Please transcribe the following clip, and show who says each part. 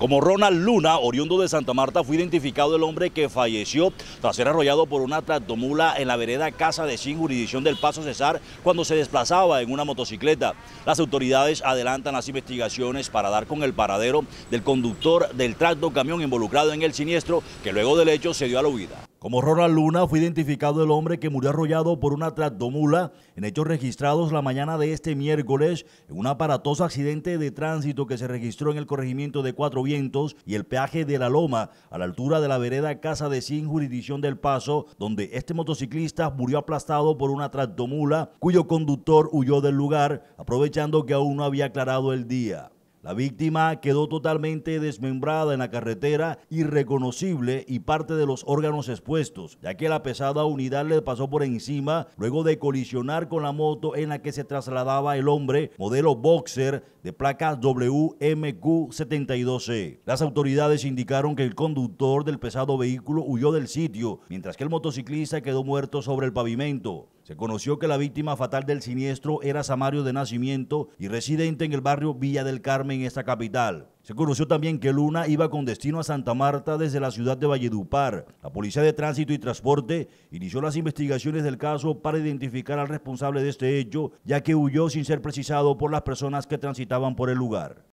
Speaker 1: Como Ronald Luna, oriundo de Santa Marta, fue identificado el hombre que falleció tras ser arrollado por una tractomula en la vereda Casa de Sin, jurisdicción del Paso Cesar, cuando se desplazaba en una motocicleta. Las autoridades adelantan las investigaciones para dar con el paradero del conductor del tracto camión involucrado en el siniestro, que luego del hecho se dio a la huida. Como Ronald Luna fue identificado el hombre que murió arrollado por una tractomula en hechos registrados la mañana de este miércoles en un aparatoso accidente de tránsito que se registró en el corregimiento de Cuatro Vientos y el peaje de La Loma a la altura de la vereda Casa de Sin, jurisdicción del Paso, donde este motociclista murió aplastado por una tractomula cuyo conductor huyó del lugar aprovechando que aún no había aclarado el día. La víctima quedó totalmente desmembrada en la carretera, irreconocible y parte de los órganos expuestos, ya que la pesada unidad le pasó por encima luego de colisionar con la moto en la que se trasladaba el hombre, modelo boxer de placa WMQ72C. Las autoridades indicaron que el conductor del pesado vehículo huyó del sitio, mientras que el motociclista quedó muerto sobre el pavimento. Se conoció que la víctima fatal del siniestro era Samario de nacimiento y residente en el barrio Villa del Carmen, en esta capital. Se conoció también que Luna iba con destino a Santa Marta desde la ciudad de Valledupar. La Policía de Tránsito y Transporte inició las investigaciones del caso para identificar al responsable de este hecho, ya que huyó sin ser precisado por las personas que transitaban por el lugar.